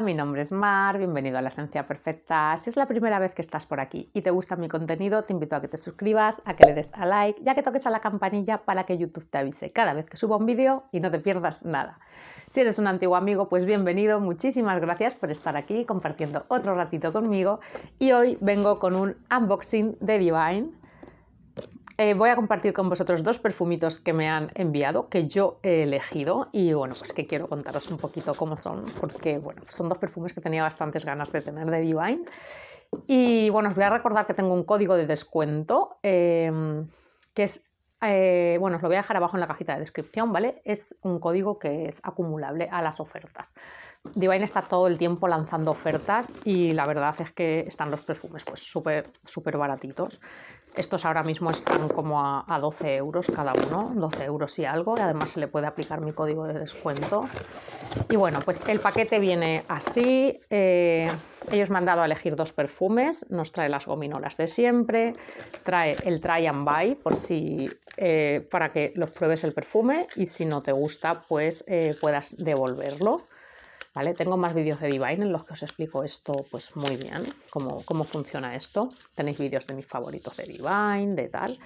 mi nombre es Mar, bienvenido a La Esencia Perfecta. Si es la primera vez que estás por aquí y te gusta mi contenido, te invito a que te suscribas, a que le des a like y ya que toques a la campanilla para que YouTube te avise cada vez que suba un vídeo y no te pierdas nada. Si eres un antiguo amigo, pues bienvenido, muchísimas gracias por estar aquí compartiendo otro ratito conmigo y hoy vengo con un unboxing de Divine eh, voy a compartir con vosotros dos perfumitos que me han enviado, que yo he elegido y bueno, pues que quiero contaros un poquito cómo son, porque bueno, son dos perfumes que tenía bastantes ganas de tener de Divine. Y bueno, os voy a recordar que tengo un código de descuento, em, que es, eh, bueno, os lo voy a dejar abajo en la cajita de descripción, ¿vale? Es un código que es acumulable a las ofertas. Divine está todo el tiempo lanzando ofertas y la verdad es que están los perfumes pues súper, súper baratitos. Estos ahora mismo están como a, 12 euros cada uno, 12 euros y algo, y además se le puede aplicar mi código de descuento. Y bueno, pues el paquete viene así. Eh, ellos me han dado a elegir dos perfumes, nos trae las gominolas de siempre, trae el try and buy por si, eh, para que los pruebes el perfume y si no te gusta, pues eh, puedas devolverlo. Tengo más vídeos de Divine en los que os explico esto pues muy bien, cómo, cómo funciona esto. Tenéis vídeos de mis favoritos de Divine, de tal.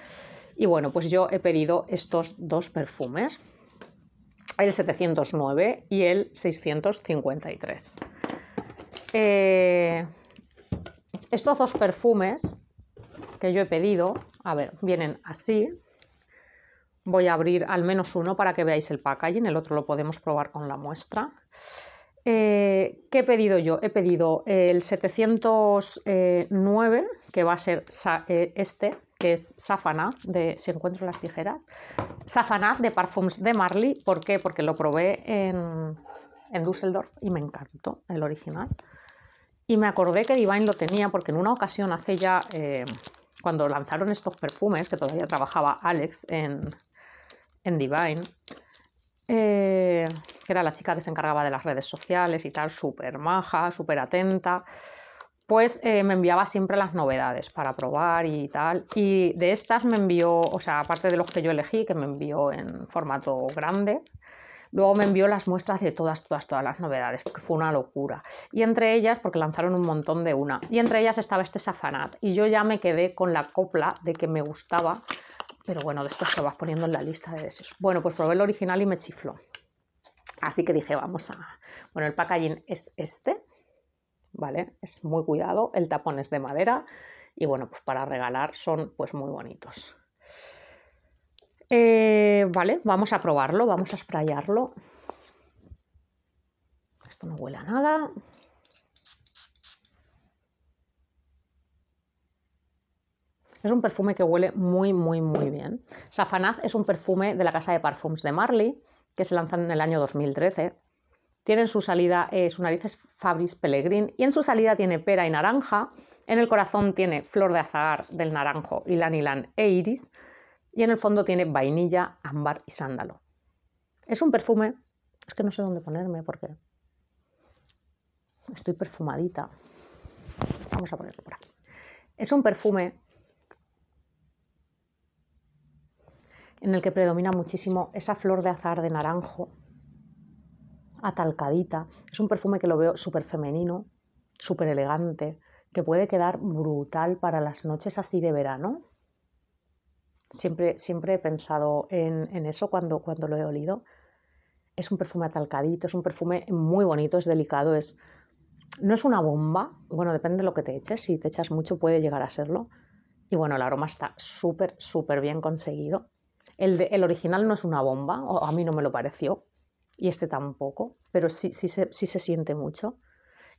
Y bueno, pues yo he pedido estos dos perfumes, el 709 y el 653. Eh, estos dos perfumes que yo he pedido, a ver, vienen así. Voy a abrir al menos uno para que veáis el packaging, el otro lo podemos probar con la muestra. Eh, ¿Qué he pedido yo? He pedido el 709, que va a ser eh, este, que es safana de Si encuentro las tijeras. safana de Parfums de Marley. ¿Por qué? Porque lo probé en, en Düsseldorf y me encantó el original. Y me acordé que Divine lo tenía porque en una ocasión hace ya, eh, cuando lanzaron estos perfumes, que todavía trabajaba Alex en, en Divine, eh, que era la chica que se encargaba de las redes sociales y tal, súper maja, súper atenta, pues eh, me enviaba siempre las novedades para probar y tal. Y de estas me envió, o sea, aparte de los que yo elegí, que me envió en formato grande, Luego me envió las muestras de todas, todas, todas las novedades, que fue una locura. Y entre ellas, porque lanzaron un montón de una, y entre ellas estaba este Safanat. Y yo ya me quedé con la copla de que me gustaba, pero bueno, de después lo vas poniendo en la lista de deseos. Bueno, pues probé el original y me chifló. Así que dije, vamos a... Bueno, el packaging es este, ¿vale? Es muy cuidado, el tapón es de madera y bueno, pues para regalar son pues muy bonitos. Eh, vale, vamos a probarlo, vamos a sprayarlo. Esto no huele a nada. Es un perfume que huele muy, muy, muy bien. Safanaz es un perfume de la casa de parfums de Marley que se lanzan en el año 2013. Tiene en su salida, eh, su nariz es Fabrice Pellegrin y en su salida tiene pera y naranja. En el corazón tiene flor de azahar del naranjo, y ilan e iris. Y en el fondo tiene vainilla, ámbar y sándalo. Es un perfume, es que no sé dónde ponerme porque estoy perfumadita. Vamos a ponerlo por aquí. Es un perfume en el que predomina muchísimo esa flor de azar de naranjo, atalcadita. Es un perfume que lo veo súper femenino, súper elegante, que puede quedar brutal para las noches así de verano. Siempre, siempre he pensado en, eso cuando, cuando lo he olido. Es un perfume atalcadito, es un perfume muy bonito, es delicado, es... No es una bomba, bueno, depende de lo que te eches, si te echas mucho puede llegar a serlo. Y bueno, el aroma está súper, súper bien conseguido el, original no es una bomba, a mí no me lo pareció, y este tampoco, pero sí, se, siente mucho.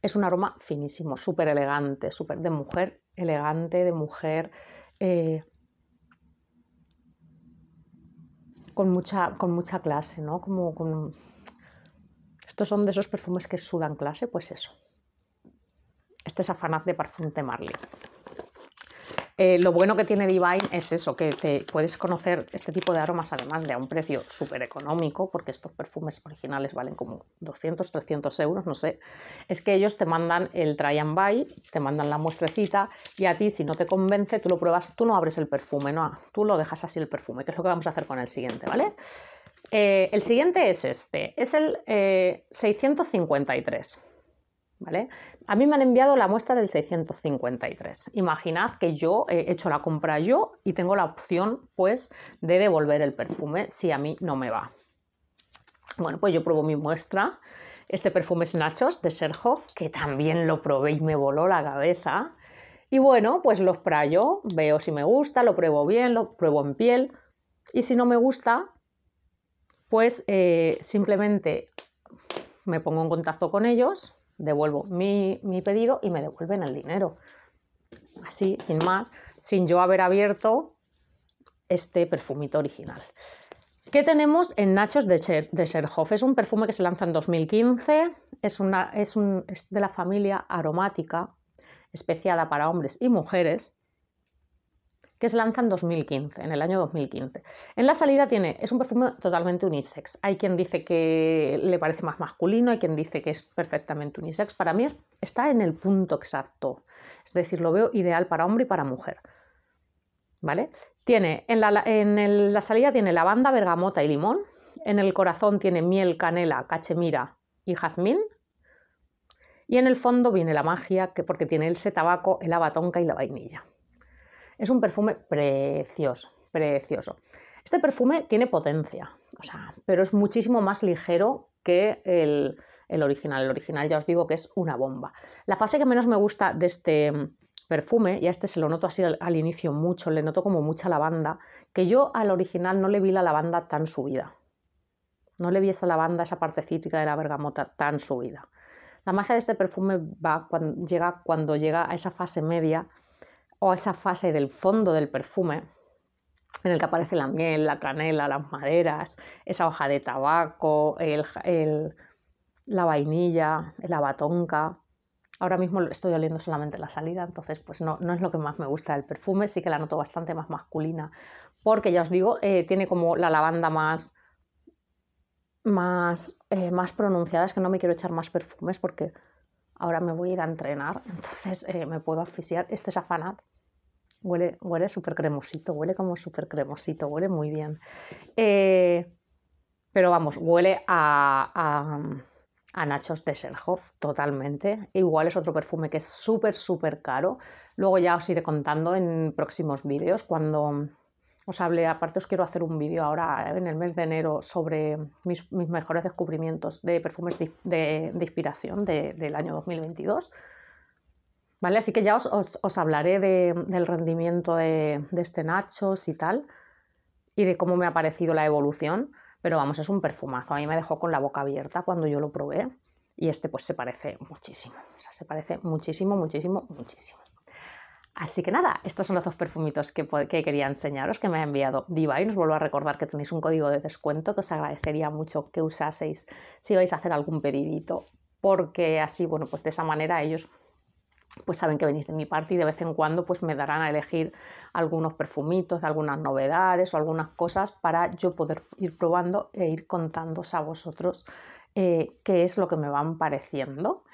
Es un aroma finísimo, súper elegante, súper de mujer, elegante, de mujer, eh, con, mucha, con mucha clase, ¿no? Estos son de esos perfumes que sudan clase, pues eso. Este es Afanaz de Parfum de Marley. Eh, lo bueno que tiene Divine es eso, que te puedes conocer este tipo de aromas además de a un precio súper económico, porque estos perfumes originales valen como 200, 300 euros, no sé. Es que ellos te mandan el try and buy, te mandan la muestrecita y a ti si no te convence, tú lo pruebas, tú no abres el perfume, no, tú lo dejas así el perfume, que es lo que vamos a hacer con el siguiente, ¿vale? Eh, el siguiente es este, es el 653. Eh, a mí me han enviado la muestra del 653. Imaginad que yo he hecho la compra yo y tengo la opción pues de devolver el perfume si a mí no me va. Bueno, pues yo pruebo mi muestra. Este perfume es Nachos de Serhoff, que también lo probé y me voló la cabeza. Y bueno, pues lo sprayo, veo si me gusta, lo pruebo bien, lo pruebo en piel. Y si no me gusta, pues eh, simplemente me pongo en contacto con ellos, devuelvo mi, pedido y me devuelven el dinero. Así, sin más, sin yo haber abierto este perfumito original. ¿Qué tenemos en Nachos de, Sherhoff? Es un perfume que se lanza en 2015, es, una, es, de la familia aromática, especiada para hombres y mujeres, que se lanza en 2015, en el año 2015. En la salida tiene, es un perfume totalmente unisex. Hay quien dice que le parece más masculino, hay quien dice que es perfectamente unisex. Para mí está en el punto exacto. Es decir, lo veo ideal para hombre y para mujer. ¿Vale? Tiene, en la, la salida tiene lavanda, bergamota y limón. En el corazón tiene miel, canela, cachemira y jazmín. Y en el fondo viene la magia, que porque tiene el setabaco, el abatonca y la vainilla. Es un perfume precioso, precioso. Este perfume tiene potencia, pero es muchísimo más ligero que el, original. El original ya os digo que es una bomba. La fase que menos me gusta de este perfume, y a este se lo noto así al, inicio mucho, le noto como mucha lavanda, que yo al original no le vi la lavanda tan subida. No le vi esa lavanda, esa parte cítrica de la bergamota tan subida. La magia de este perfume va cuando, llega cuando llega a esa fase media o esa fase del fondo del perfume, en el que aparece la miel, la canela, las maderas, esa hoja de tabaco, la vainilla, la batonca. Ahora mismo estoy oliendo solamente la salida, entonces pues no, no es lo que más me gusta del perfume, sí que la noto bastante más masculina, porque ya os digo, eh, tiene como la lavanda más, más, eh, más pronunciada, es que no me quiero echar más perfumes porque ahora me voy a ir a entrenar, entonces eh, me puedo asfixiar. Este es afanat. Huele, huele súper cremosito, huele como súper cremosito, huele muy bien. Eh, pero vamos, huele a, Nachos de Senhoff, totalmente. Igual es otro perfume que es súper, súper caro. Luego ya os iré contando en próximos vídeos cuando os hablé, aparte os quiero hacer un vídeo ahora eh, en el mes de enero sobre mis, mejores descubrimientos de perfumes de, inspiración del año 2022. ¿Vale? Así que ya os, hablaré del rendimiento de, este Nachos y tal, y de cómo me ha parecido la evolución. Pero vamos, es un perfumazo. A mí me dejó con la boca abierta cuando yo lo probé. Y este pues se parece muchísimo. se parece muchísimo, muchísimo, muchísimo. Así que nada, estos son los dos perfumitos que, quería enseñaros que me ha enviado Diva y os vuelvo a recordar que tenéis un código de descuento que os agradecería mucho que usaseis si vais a hacer algún pedidito, porque así, bueno, pues de esa manera ellos pues saben que venís de mi parte y de vez en cuando pues me darán a elegir algunos perfumitos, algunas novedades o algunas cosas para yo poder ir probando e ir contándos a vosotros eh, qué es lo que me van pareciendo.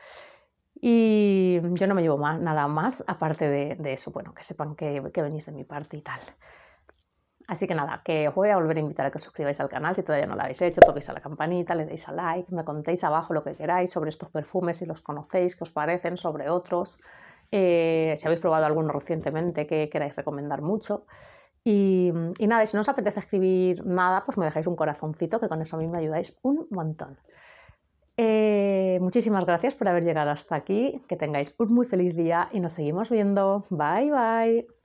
Y yo no me llevo nada más, aparte de, eso, bueno, que sepan que, venís de mi parte y tal. Así que nada, que os voy a volver a invitar a que os suscribáis al canal si todavía no lo habéis hecho, toquéis a la campanita, le deis a like, me contéis abajo lo que queráis sobre estos perfumes, si los conocéis, qué os parecen, sobre otros, eh, si habéis probado alguno recientemente que queráis recomendar mucho. Y, nada, si no os apetece escribir nada, pues me dejáis un corazoncito, que con eso a mí me ayudáis un montón. Eh, eh, muchísimas gracias por haber llegado hasta aquí, que tengáis un muy feliz día y nos seguimos viendo. Bye bye.